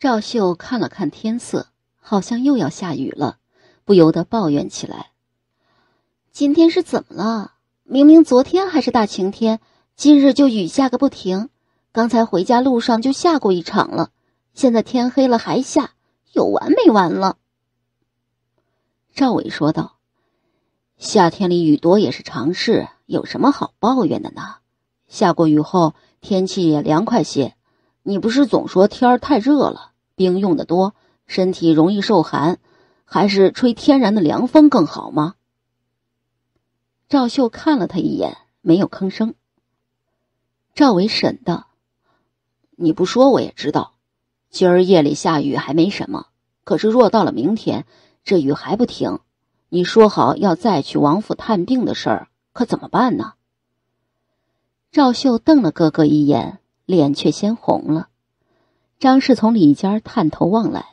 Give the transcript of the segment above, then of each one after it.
赵秀看了看天色，好像又要下雨了，不由得抱怨起来：“今天是怎么了？明明昨天还是大晴天，今日就雨下个不停。刚才回家路上就下过一场了，现在天黑了还下，有完没完了？”赵伟说道：“夏天里雨多也是常事，有什么好抱怨的呢？下过雨后天气也凉快些。”你不是总说天儿太热了，冰用的多，身体容易受寒，还是吹天然的凉风更好吗？赵秀看了他一眼，没有吭声。赵伟审道：“你不说我也知道，今儿夜里下雨还没什么，可是若到了明天，这雨还不停，你说好要再去王府探病的事儿可怎么办呢？”赵秀瞪了哥哥一眼。脸却先红了，张氏从里间探头望来：“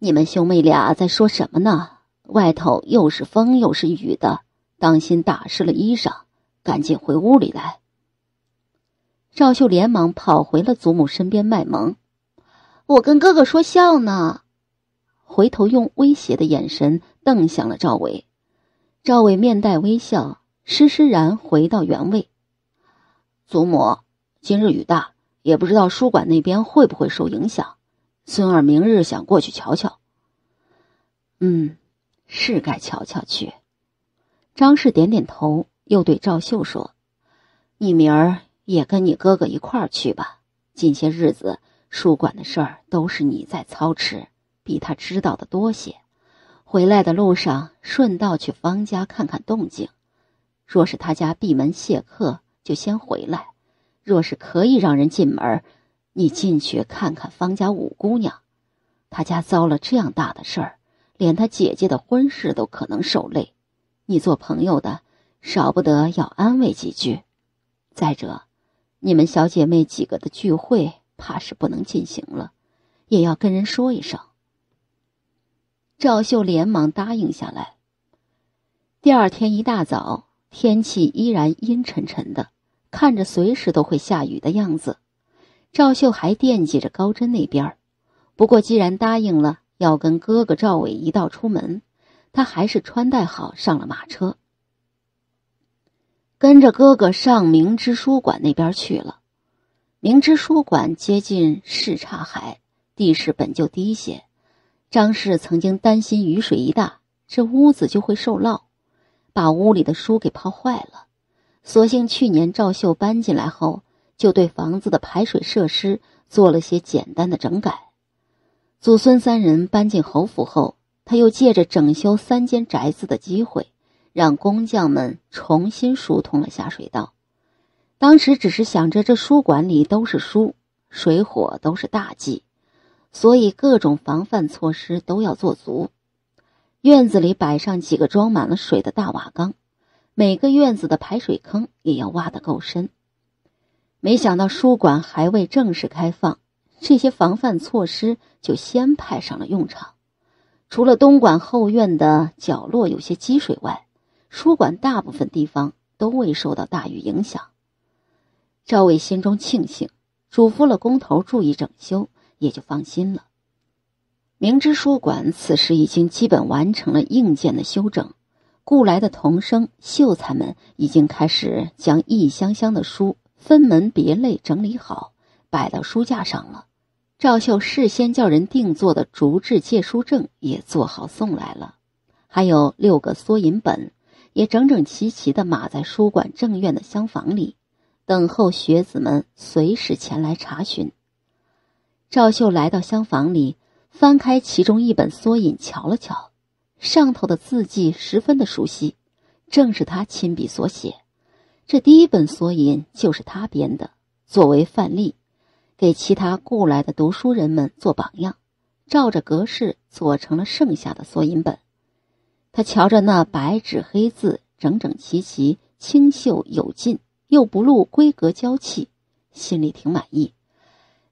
你们兄妹俩在说什么呢？外头又是风又是雨的，当心打湿了衣裳，赶紧回屋里来。”赵秀连忙跑回了祖母身边卖萌：“我跟哥哥说笑呢。”回头用威胁的眼神瞪向了赵伟，赵伟面带微笑，施施然回到原位。祖母。今日雨大，也不知道书馆那边会不会受影响。孙儿明日想过去瞧瞧。嗯，是该瞧瞧去。张氏点点头，又对赵秀说：“你明儿也跟你哥哥一块儿去吧。近些日子书馆的事儿都是你在操持，比他知道的多些。回来的路上顺道去方家看看动静。若是他家闭门谢客，就先回来。”若是可以让人进门，你进去看看方家五姑娘，她家遭了这样大的事儿，连她姐姐的婚事都可能受累，你做朋友的少不得要安慰几句。再者，你们小姐妹几个的聚会怕是不能进行了，也要跟人说一声。赵秀连忙答应下来。第二天一大早，天气依然阴沉沉的。看着随时都会下雨的样子，赵秀还惦记着高真那边。不过既然答应了要跟哥哥赵伟一道出门，他还是穿戴好上了马车，跟着哥哥上明知书馆那边去了。明知书馆接近市岔海，地势本就低些。张氏曾经担心雨水一大，这屋子就会受涝，把屋里的书给泡坏了。所幸去年赵秀搬进来后，就对房子的排水设施做了些简单的整改。祖孙三人搬进侯府后，他又借着整修三间宅子的机会，让工匠们重新疏通了下水道。当时只是想着这书馆里都是书，水火都是大忌，所以各种防范措施都要做足。院子里摆上几个装满了水的大瓦缸。每个院子的排水坑也要挖得够深。没想到书馆还未正式开放，这些防范措施就先派上了用场。除了东莞后院的角落有些积水外，书馆大部分地方都未受到大雨影响。赵伟心中庆幸，嘱咐了工头注意整修，也就放心了。明知书馆此时已经基本完成了硬件的修整。雇来的童生、秀才们已经开始将一箱箱的书分门别类整理好，摆到书架上了。赵秀事先叫人定做的竹制借书证也做好送来了，还有六个缩影本，也整整齐齐地码在书馆正院的厢房里，等候学子们随时前来查询。赵秀来到厢房里，翻开其中一本缩影，瞧了瞧。上头的字迹十分的熟悉，正是他亲笔所写。这第一本缩引就是他编的，作为范例，给其他雇来的读书人们做榜样，照着格式做成了剩下的缩引本。他瞧着那白纸黑字，整整齐齐，清秀有劲，又不露闺阁娇气，心里挺满意。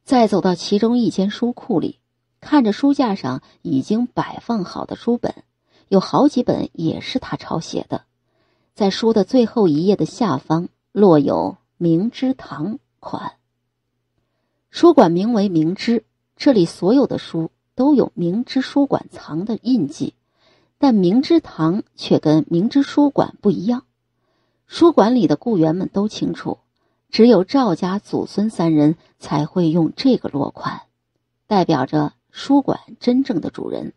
再走到其中一间书库里，看着书架上已经摆放好的书本。有好几本也是他抄写的，在书的最后一页的下方落有“明知堂”款。书馆名为“明知”，这里所有的书都有“明知书馆藏”的印记，但“明知堂”却跟“明知书馆”不一样。书馆里的雇员们都清楚，只有赵家祖孙三人才会用这个落款，代表着书馆真正的主人。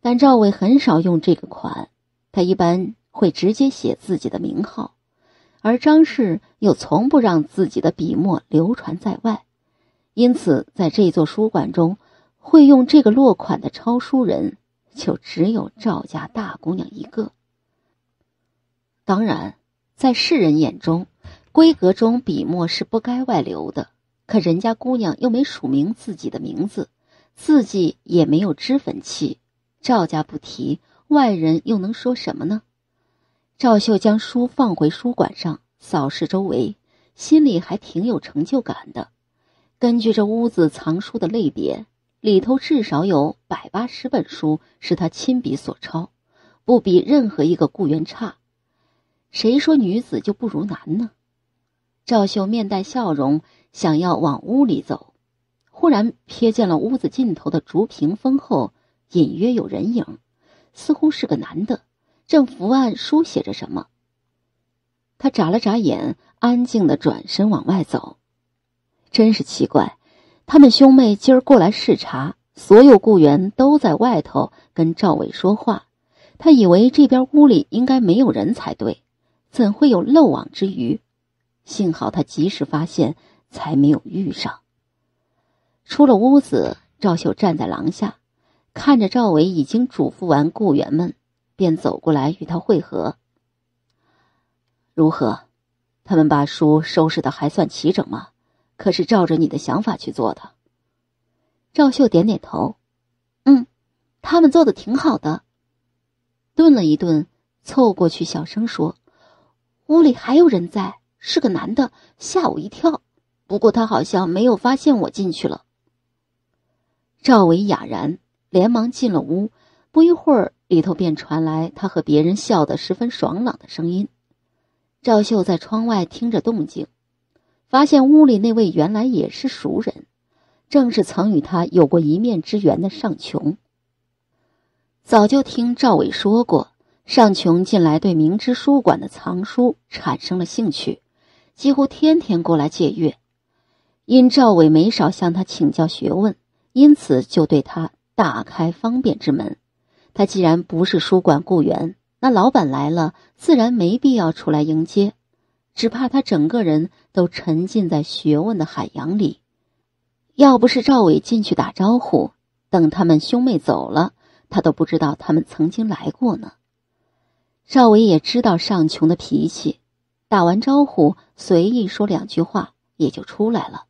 但赵伟很少用这个款，他一般会直接写自己的名号，而张氏又从不让自己的笔墨流传在外，因此在这座书馆中，会用这个落款的抄书人就只有赵家大姑娘一个。当然，在世人眼中，闺阁中笔墨是不该外流的，可人家姑娘又没署名自己的名字，字迹也没有脂粉气。赵家不提，外人又能说什么呢？赵秀将书放回书馆上，扫视周围，心里还挺有成就感的。根据这屋子藏书的类别，里头至少有百八十本书是他亲笔所抄，不比任何一个雇员差。谁说女子就不如男呢？赵秀面带笑容，想要往屋里走，忽然瞥见了屋子尽头的竹屏风后。隐约有人影，似乎是个男的，正伏案书写着什么。他眨了眨眼，安静的转身往外走。真是奇怪，他们兄妹今儿过来视察，所有雇员都在外头跟赵伟说话。他以为这边屋里应该没有人才对，怎会有漏网之鱼？幸好他及时发现，才没有遇上。出了屋子，赵秀站在廊下。看着赵伟已经嘱咐完雇员们，便走过来与他会合。如何？他们把书收拾的还算齐整吗？可是照着你的想法去做的。赵秀点点头，嗯，他们做的挺好的。顿了一顿，凑过去小声说：“屋里还有人在，是个男的，吓我一跳。不过他好像没有发现我进去了。”赵伟哑然。连忙进了屋，不一会儿里头便传来他和别人笑得十分爽朗的声音。赵秀在窗外听着动静，发现屋里那位原来也是熟人，正是曾与他有过一面之缘的尚琼。早就听赵伟说过，尚琼近来对明知书馆的藏书产生了兴趣，几乎天天过来借阅。因赵伟没少向他请教学问，因此就对他。打开方便之门，他既然不是书馆雇员，那老板来了自然没必要出来迎接，只怕他整个人都沉浸在学问的海洋里。要不是赵伟进去打招呼，等他们兄妹走了，他都不知道他们曾经来过呢。赵伟也知道尚琼的脾气，打完招呼随意说两句话也就出来了。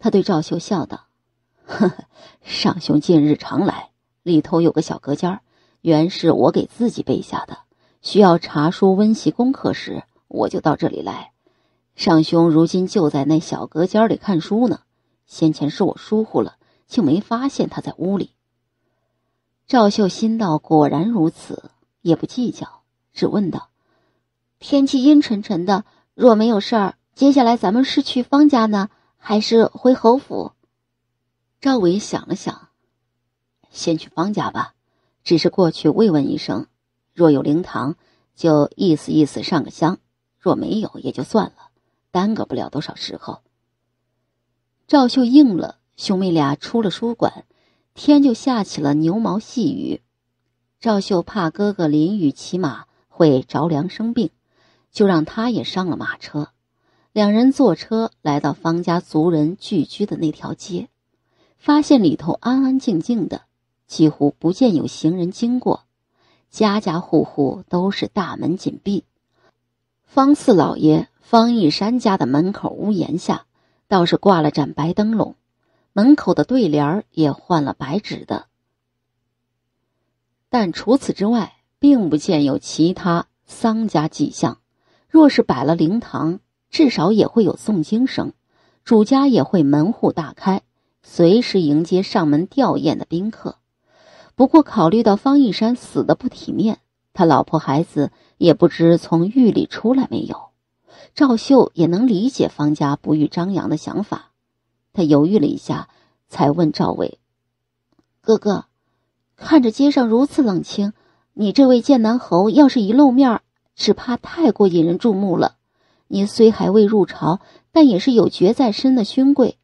他对赵秀笑道。呵 上兄近日常来，里头有个小隔间原是我给自己备下的。需要查书温习功课时，我就到这里来。上兄如今就在那小隔间里看书呢。先前是我疏忽了，竟没发现他在屋里。赵秀心道：“果然如此，也不计较。”只问道：“天气阴沉沉的，若没有事儿，接下来咱们是去方家呢，还是回侯府？”赵伟想了想，先去方家吧。只是过去慰问一声，若有灵堂，就意思意思上个香；若没有，也就算了，耽搁不了多少时候。赵秀应了，兄妹俩出了书馆，天就下起了牛毛细雨。赵秀怕哥哥淋雨骑马会着凉生病，就让他也上了马车。两人坐车来到方家族人聚居的那条街。发现里头安安静静的，几乎不见有行人经过，家家户户都是大门紧闭。方四老爷方一山家的门口屋檐下倒是挂了盏白灯笼，门口的对联也换了白纸的。但除此之外，并不见有其他丧家迹象。若是摆了灵堂，至少也会有诵经声，主家也会门户大开。随时迎接上门吊唁的宾客，不过考虑到方一山死的不体面，他老婆孩子也不知从狱里出来没有，赵秀也能理解方家不欲张扬的想法。他犹豫了一下，才问赵伟：“哥哥，看着街上如此冷清，你这位剑南侯要是一露面，只怕太过引人注目了。你虽还未入朝，但也是有爵在身的勋贵。”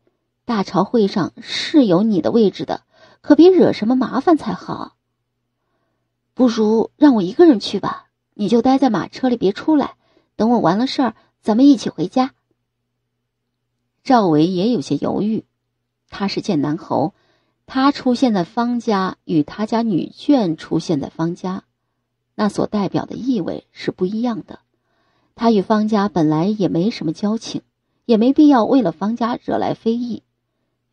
大朝会上是有你的位置的，可别惹什么麻烦才好。不如让我一个人去吧，你就待在马车里，别出来。等我完了事儿，咱们一起回家。赵伟也有些犹豫，他是剑南侯，他出现在方家与他家女眷出现在方家，那所代表的意味是不一样的。他与方家本来也没什么交情，也没必要为了方家惹来非议。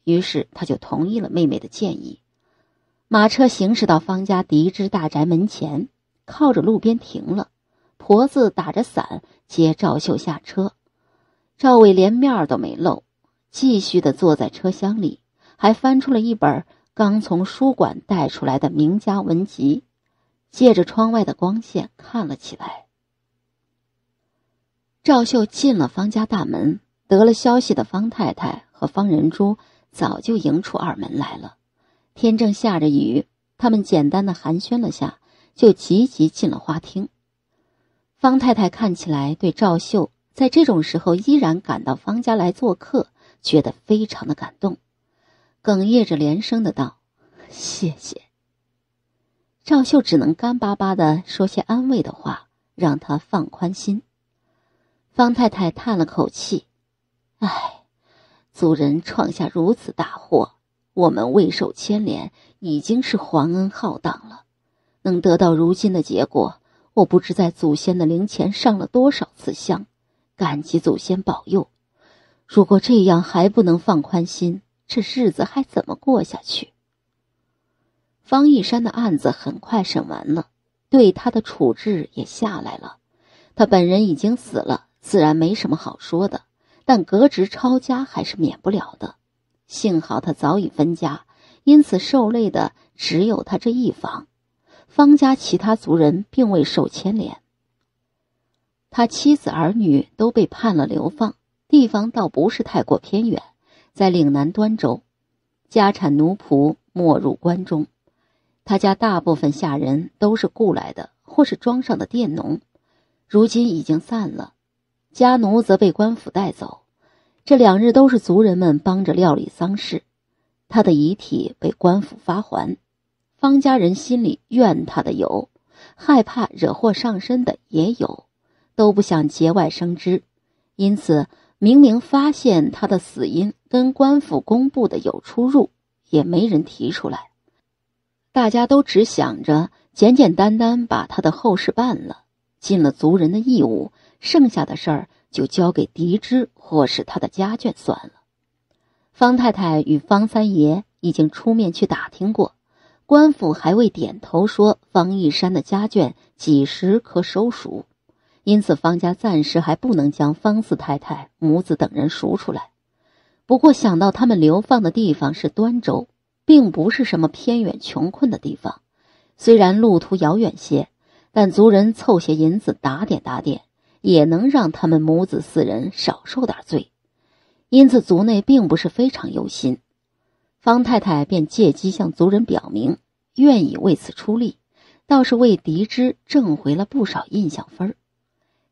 于是他就同意了妹妹的建议。马车行驶到方家嫡支大宅门前，靠着路边停了。婆子打着伞接赵秀下车。赵伟连面都没露，继续的坐在车厢里，还翻出了一本刚从书馆带出来的名家文集，借着窗外的光线看了起来。赵秀进了方家大门，得了消息的方太太和方仁珠。早就迎出二门来了，天正下着雨，他们简单的寒暄了下，就急急进了花厅。方太太看起来对赵秀在这种时候依然赶到方家来做客，觉得非常的感动，哽咽着连声的道：“谢谢。”赵秀只能干巴巴的说些安慰的话，让他放宽心。方太太叹了口气：“唉。”族人创下如此大祸，我们未受牵连，已经是皇恩浩荡了。能得到如今的结果，我不知在祖先的灵前上了多少次香，感激祖先保佑。如果这样还不能放宽心，这日子还怎么过下去？方一山的案子很快审完了，对他的处置也下来了，他本人已经死了，自然没什么好说的。但革职抄家还是免不了的，幸好他早已分家，因此受累的只有他这一房。方家其他族人并未受牵连。他妻子儿女都被判了流放，地方倒不是太过偏远，在岭南端州。家产奴仆没入关中，他家大部分下人都是雇来的，或是庄上的佃农，如今已经散了。家奴则被官府带走，这两日都是族人们帮着料理丧事。他的遗体被官府发还，方家人心里怨他的有，害怕惹祸上身的也有，都不想节外生枝，因此明明发现他的死因跟官府公布的有出入，也没人提出来。大家都只想着简简单单把他的后事办了，尽了族人的义务。剩下的事儿就交给狄之或是他的家眷算了。方太太与方三爷已经出面去打听过，官府还未点头，说方一山的家眷几时可收赎，因此方家暂时还不能将方四太太母子等人赎出来。不过想到他们流放的地方是端州，并不是什么偏远穷困的地方，虽然路途遥远些，但族人凑些银子打点打点。也能让他们母子四人少受点罪，因此族内并不是非常忧心。方太太便借机向族人表明愿意为此出力，倒是为狄之挣回了不少印象分儿。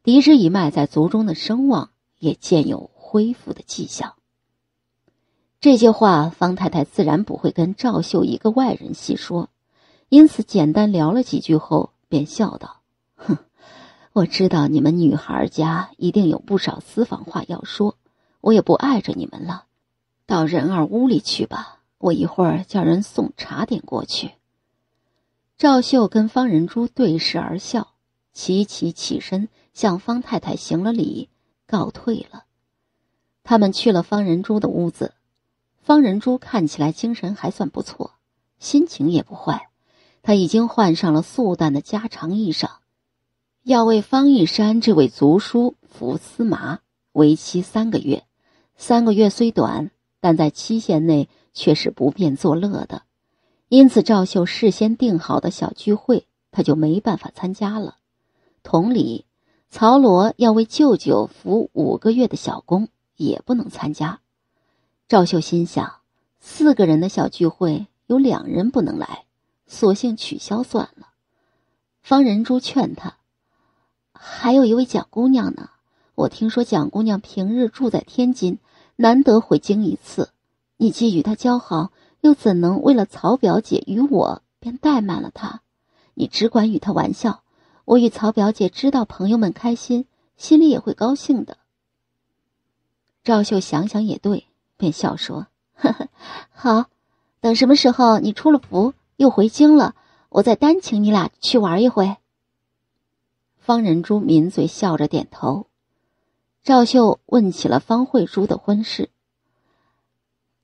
狄之一脉在族中的声望也渐有恢复的迹象。这些话方太太自然不会跟赵秀一个外人细说，因此简单聊了几句后，便笑道：“ 哼。”我知道你们女孩家一定有不少私房话要说，我也不碍着你们了，到仁儿屋里去吧。我一会儿叫人送茶点过去。赵秀跟方仁珠对视而笑，齐齐起身向方太太行了礼，告退了。他们去了方仁珠的屋子，方仁珠看起来精神还算不错，心情也不坏，他已经换上了素淡的家常衣裳。要为方玉山这位族叔服司麻，为期三个月。三个月虽短，但在期限内却是不便作乐的。因此，赵秀事先定好的小聚会，他就没办法参加了。同理，曹罗要为舅舅服五个月的小工，也不能参加。赵秀心想，四个人的小聚会，有两人不能来，索性取消算了。方仁珠劝他。还有一位蒋姑娘呢，我听说蒋姑娘平日住在天津，难得回京一次。你既与她交好，又怎能为了曹表姐与我便怠慢了她？你只管与她玩笑，我与曹表姐知道朋友们开心，心里也会高兴的。赵秀想想也对，便笑说：“呵呵，好，等什么时候你出了府，又回京了，我再单请你俩去玩一回。”方仁珠抿嘴笑着点头，赵秀问起了方慧珠的婚事。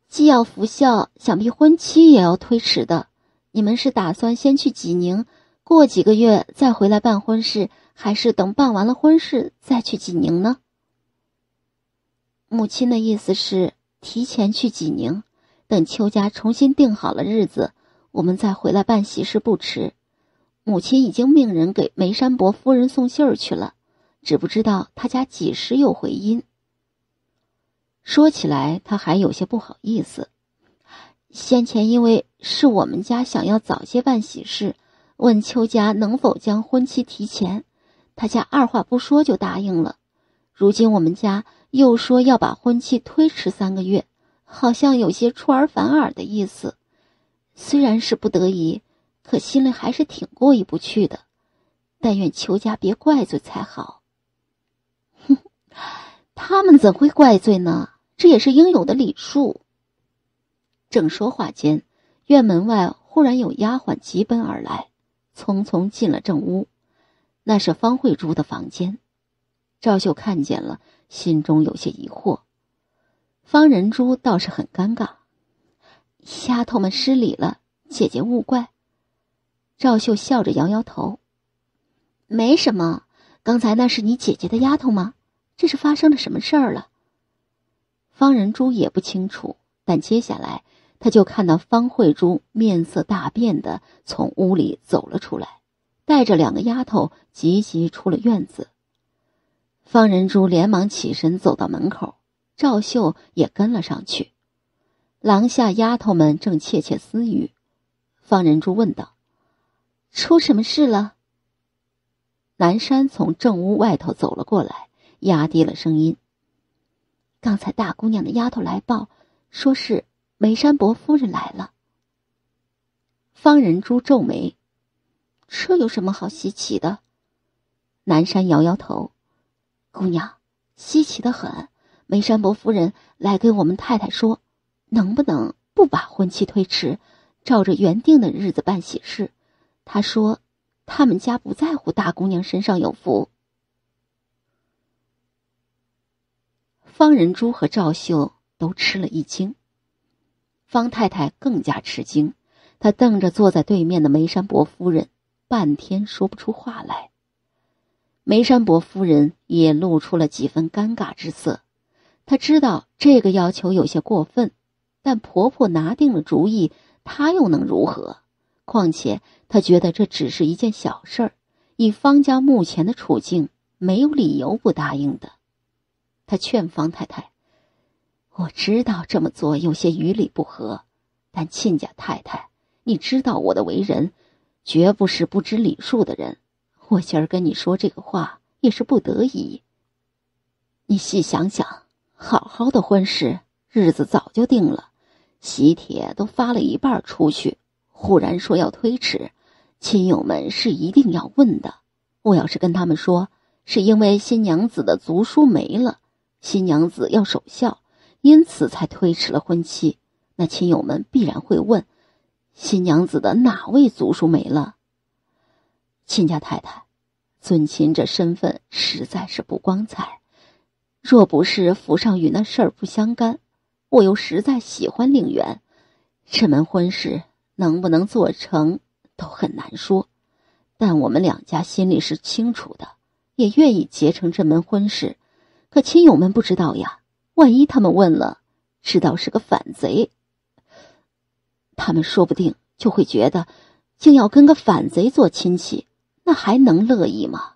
既要服孝，想必婚期也要推迟的。你们是打算先去济宁，过几个月再回来办婚事，还是等办完了婚事再去济宁呢？母亲的意思是提前去济宁，等邱家重新定好了日子，我们再回来办喜事不迟。母亲已经命人给梅山伯夫人送信儿去了，只不知道他家几时有回音。说起来，他还有些不好意思。先前因为是我们家想要早些办喜事，问邱家能否将婚期提前，他家二话不说就答应了。如今我们家又说要把婚期推迟三个月，好像有些出尔反尔的意思。虽然是不得已。可心里还是挺过意不去的，但愿邱家别怪罪才好。哼，他们怎会怪罪呢？这也是应有的礼数。正说话间，院门外忽然有丫鬟急奔而来，匆匆进了正屋，那是方慧珠的房间。赵秀看见了，心中有些疑惑。方仁珠倒是很尴尬：“丫头们失礼了，姐姐勿怪。”赵秀笑着摇摇头：“没什么，刚才那是你姐姐的丫头吗？这是发生了什么事儿了？”方仁珠也不清楚，但接下来他就看到方慧珠面色大变的从屋里走了出来，带着两个丫头急急出了院子。方仁珠连忙起身走到门口，赵秀也跟了上去。廊下丫头们正窃窃私语，方仁珠问道。出什么事了？南山从正屋外头走了过来，压低了声音：“刚才大姑娘的丫头来报，说是梅山伯夫人来了。”方仁珠皱眉：“这有什么好稀奇的？”南山摇摇头：“姑娘，稀奇的很。梅山伯夫人来跟我们太太说，能不能不把婚期推迟，照着原定的日子办喜事？”他说：“他们家不在乎大姑娘身上有福。”方仁珠和赵秀都吃了一惊，方太太更加吃惊，她瞪着坐在对面的梅山伯夫人，半天说不出话来。梅山伯夫人也露出了几分尴尬之色，她知道这个要求有些过分，但婆婆拿定了主意，她又能如何？况且。他觉得这只是一件小事儿，以方家目前的处境，没有理由不答应的。他劝方太太：“我知道这么做有些与理不合，但亲家太太，你知道我的为人，绝不是不知礼数的人。我今儿跟你说这个话也是不得已。你细想想，好好的婚事，日子早就定了，喜帖都发了一半出去，忽然说要推迟。”亲友们是一定要问的。我要是跟他们说是因为新娘子的族书没了，新娘子要守孝，因此才推迟了婚期，那亲友们必然会问：新娘子的哪位族书没了？亲家太太，尊亲这身份实在是不光彩。若不是府上与那事儿不相干，我又实在喜欢令媛，这门婚事能不能做成？都很难说，但我们两家心里是清楚的，也愿意结成这门婚事。可亲友们不知道呀，万一他们问了，知道是个反贼，他们说不定就会觉得，竟要跟个反贼做亲戚，那还能乐意吗？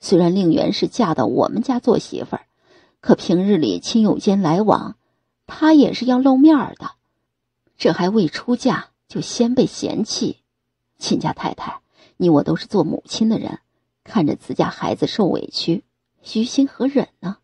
虽然令媛是嫁到我们家做媳妇儿，可平日里亲友间来往，她也是要露面的。这还未出嫁就先被嫌弃。亲家太太，你我都是做母亲的人，看着自家孩子受委屈，于心何忍呢？